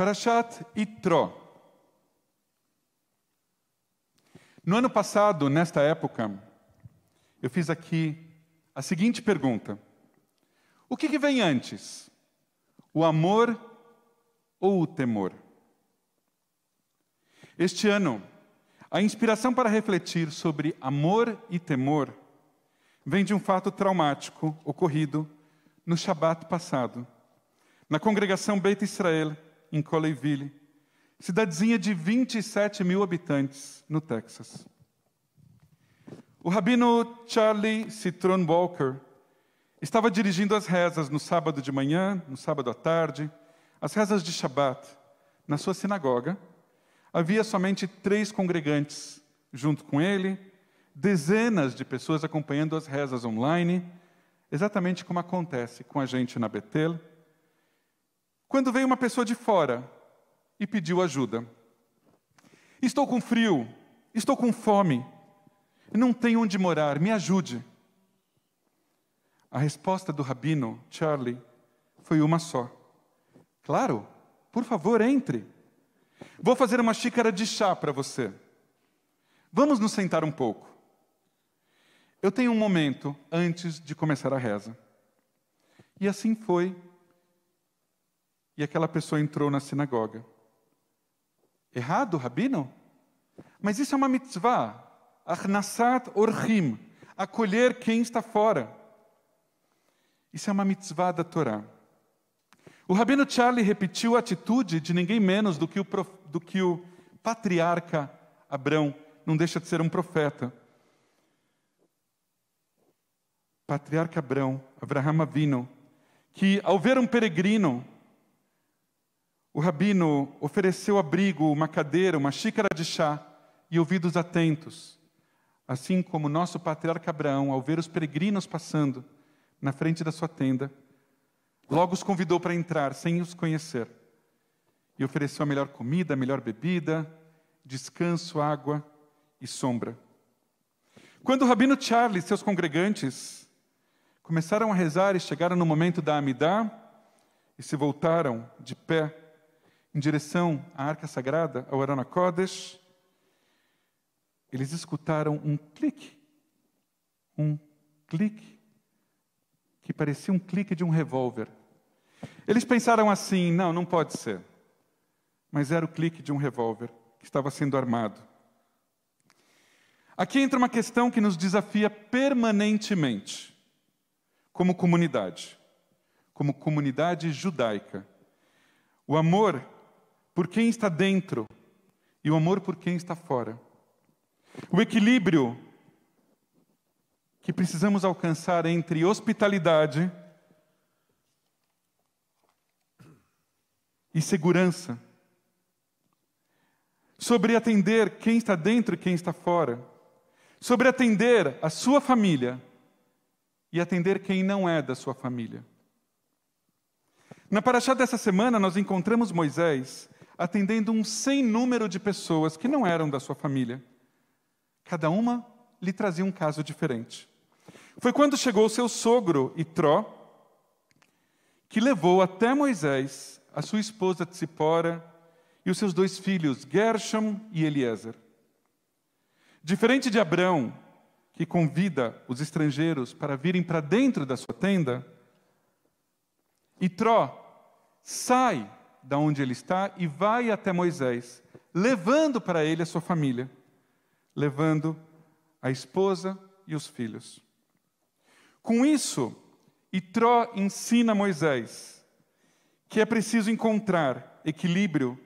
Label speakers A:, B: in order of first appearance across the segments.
A: Parashat Itro, No ano passado, nesta época, eu fiz aqui a seguinte pergunta: O que, que vem antes, o amor ou o temor? Este ano, a inspiração para refletir sobre amor e temor vem de um fato traumático ocorrido no Shabat passado, na congregação Beit Israel, em Coleyville, cidadezinha de 27 mil habitantes no Texas. O rabino Charlie Citron Walker estava dirigindo as rezas no sábado de manhã, no sábado à tarde, as rezas de Shabat. Na sua sinagoga, havia somente três congregantes, junto com ele, dezenas de pessoas acompanhando as rezas online, exatamente como acontece com a gente na Betel quando veio uma pessoa de fora e pediu ajuda. Estou com frio, estou com fome, não tenho onde morar, me ajude. A resposta do rabino Charlie foi uma só: Claro, por favor, entre. Vou fazer uma xícara de chá para você. Vamos nos sentar um pouco. Eu tenho um momento antes de começar a reza. E assim foi e aquela pessoa entrou na sinagoga. Errado, rabino? Mas isso é uma mitzvah. Arnasat orchim Acolher quem está fora. Isso é uma mitzvah da Torá. O rabino Charlie repetiu a atitude de ninguém menos do que o, prof... do que o patriarca Abrão. Não deixa de ser um profeta. Patriarca Abrão, Abraham Avino, que ao ver um peregrino o rabino ofereceu abrigo, uma cadeira, uma xícara de chá e ouvidos atentos, assim como nosso patriarca Abraão, ao ver os peregrinos passando na frente da sua tenda, logo os convidou para entrar sem os conhecer e ofereceu a melhor comida, a melhor bebida, descanso, água e sombra. Quando o rabino Charles e seus congregantes começaram a rezar e chegaram no momento da Amidá e se voltaram de pé em direção à arca sagrada, ao Arana eles escutaram um clique, um clique, que parecia um clique de um revólver. Eles pensaram assim: não, não pode ser. Mas era o clique de um revólver que estava sendo armado. Aqui entra uma questão que nos desafia permanentemente, como comunidade, como comunidade judaica. O amor por quem está dentro e o amor por quem está fora. O equilíbrio que precisamos alcançar entre hospitalidade e segurança. Sobre atender quem está dentro e quem está fora. Sobre atender a sua família e atender quem não é da sua família. Na paraxá dessa semana, nós encontramos Moisés atendendo um sem número de pessoas que não eram da sua família. Cada uma lhe trazia um caso diferente. Foi quando chegou seu sogro, Itró, que levou até Moisés a sua esposa Tsipora e os seus dois filhos, Gershom e Eliezer. Diferente de Abrão, que convida os estrangeiros para virem para dentro da sua tenda, Itró sai da onde ele está e vai até Moisés, levando para ele a sua família, levando a esposa e os filhos. Com isso, Itró ensina Moisés que é preciso encontrar equilíbrio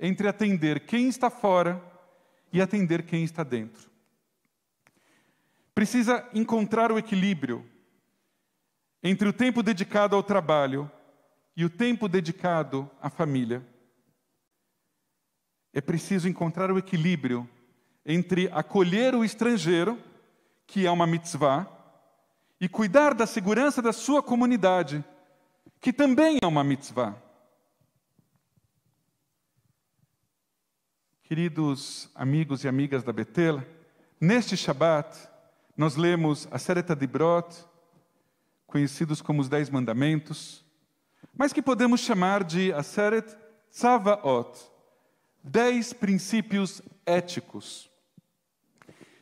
A: entre atender quem está fora e atender quem está dentro. Precisa encontrar o equilíbrio entre o tempo dedicado ao trabalho e o tempo dedicado à família. É preciso encontrar o equilíbrio entre acolher o estrangeiro, que é uma mitzvah, e cuidar da segurança da sua comunidade, que também é uma mitzvah. Queridos amigos e amigas da Betel, neste Shabat nós lemos a Sereta de Brot, conhecidos como os Dez Mandamentos, mas que podemos chamar de Aseret Tzavaot, dez princípios éticos.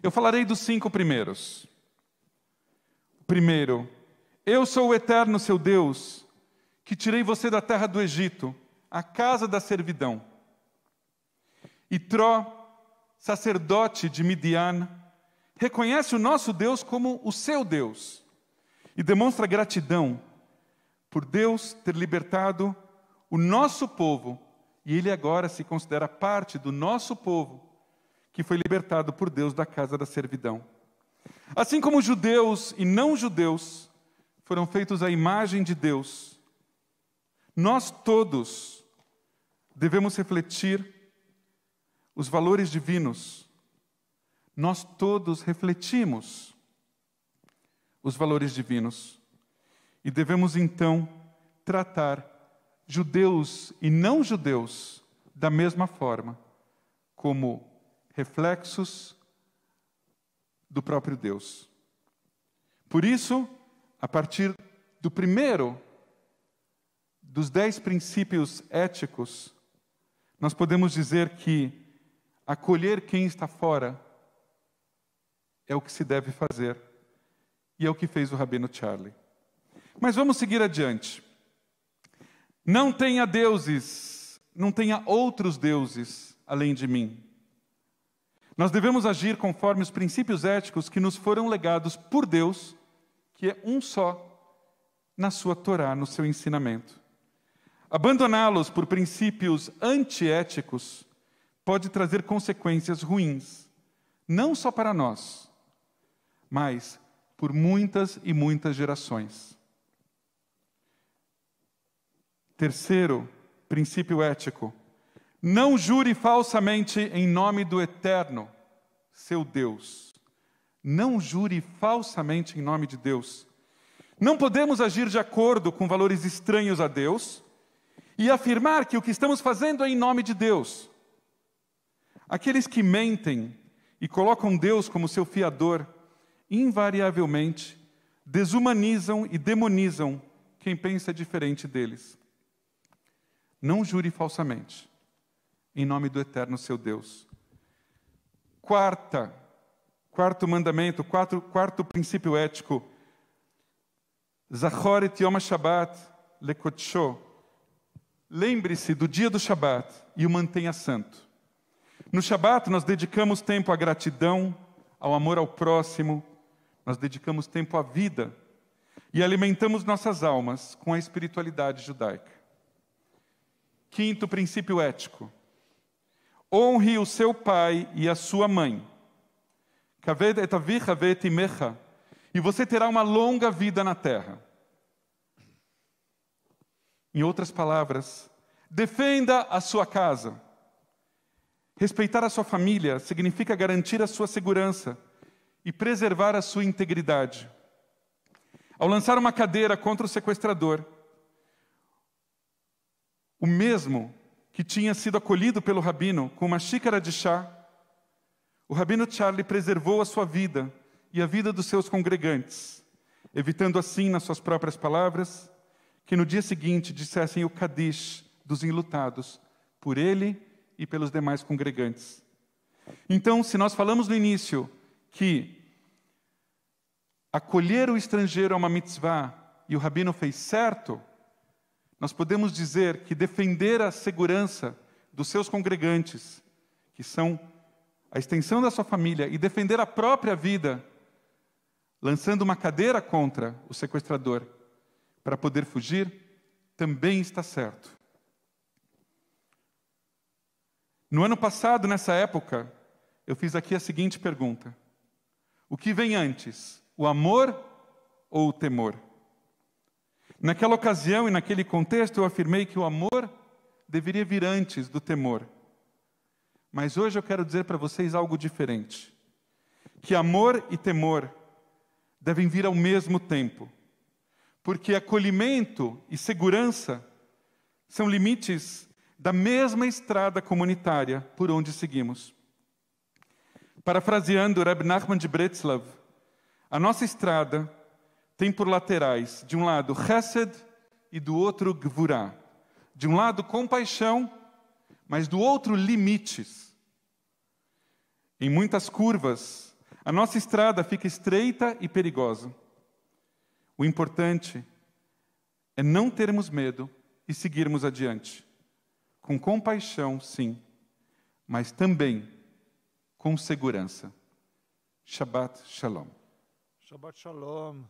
A: Eu falarei dos cinco primeiros. Primeiro, eu sou o eterno seu Deus, que tirei você da terra do Egito, a casa da servidão. E Tró, sacerdote de Midian, reconhece o nosso Deus como o seu Deus e demonstra gratidão por Deus ter libertado o nosso povo, e ele agora se considera parte do nosso povo, que foi libertado por Deus da casa da servidão. Assim como judeus e não judeus foram feitos à imagem de Deus, nós todos devemos refletir os valores divinos. Nós todos refletimos os valores divinos. E devemos então tratar judeus e não judeus da mesma forma, como reflexos do próprio Deus. Por isso, a partir do primeiro dos dez princípios éticos, nós podemos dizer que acolher quem está fora é o que se deve fazer, e é o que fez o Rabino Charlie. Mas vamos seguir adiante. Não tenha deuses, não tenha outros deuses além de mim. Nós devemos agir conforme os princípios éticos que nos foram legados por Deus, que é um só, na sua Torá, no seu ensinamento. Abandoná-los por princípios antiéticos pode trazer consequências ruins, não só para nós, mas por muitas e muitas gerações. Terceiro princípio ético: não jure falsamente em nome do Eterno, seu Deus. Não jure falsamente em nome de Deus. Não podemos agir de acordo com valores estranhos a Deus e afirmar que o que estamos fazendo é em nome de Deus. Aqueles que mentem e colocam Deus como seu fiador, invariavelmente desumanizam e demonizam quem pensa diferente deles. Não jure falsamente, em nome do eterno seu Deus. Quarta, quarto mandamento, quarto, quarto princípio ético. Zachoret Yom Shabbat Lekotsho. Lembre-se do dia do Shabbat e o mantenha santo. No Shabbat nós dedicamos tempo à gratidão, ao amor ao próximo, nós dedicamos tempo à vida e alimentamos nossas almas com a espiritualidade judaica. Quinto princípio ético: honre o seu pai e a sua mãe. E você terá uma longa vida na terra. Em outras palavras, defenda a sua casa. Respeitar a sua família significa garantir a sua segurança e preservar a sua integridade. Ao lançar uma cadeira contra o sequestrador, o mesmo que tinha sido acolhido pelo rabino com uma xícara de chá, o rabino Charlie preservou a sua vida e a vida dos seus congregantes, evitando assim, nas suas próprias palavras, que no dia seguinte dissessem o Kadish dos enlutados, por ele e pelos demais congregantes. Então, se nós falamos no início que acolher o estrangeiro é uma mitzvah e o rabino fez certo, nós podemos dizer que defender a segurança dos seus congregantes, que são a extensão da sua família, e defender a própria vida, lançando uma cadeira contra o sequestrador para poder fugir, também está certo. No ano passado, nessa época, eu fiz aqui a seguinte pergunta: O que vem antes, o amor ou o temor? Naquela ocasião e naquele contexto, eu afirmei que o amor deveria vir antes do temor. Mas hoje eu quero dizer para vocês algo diferente: que amor e temor devem vir ao mesmo tempo, porque acolhimento e segurança são limites da mesma estrada comunitária por onde seguimos. Parafraseando Reb Nachman de Bretzlav, a nossa estrada tem por laterais, de um lado, Chesed e do outro, Gvurah. De um lado, compaixão, mas do outro, limites. Em muitas curvas, a nossa estrada fica estreita e perigosa. O importante é não termos medo e seguirmos adiante. Com compaixão, sim, mas também com segurança. Shabbat Shalom. Shabbat Shalom.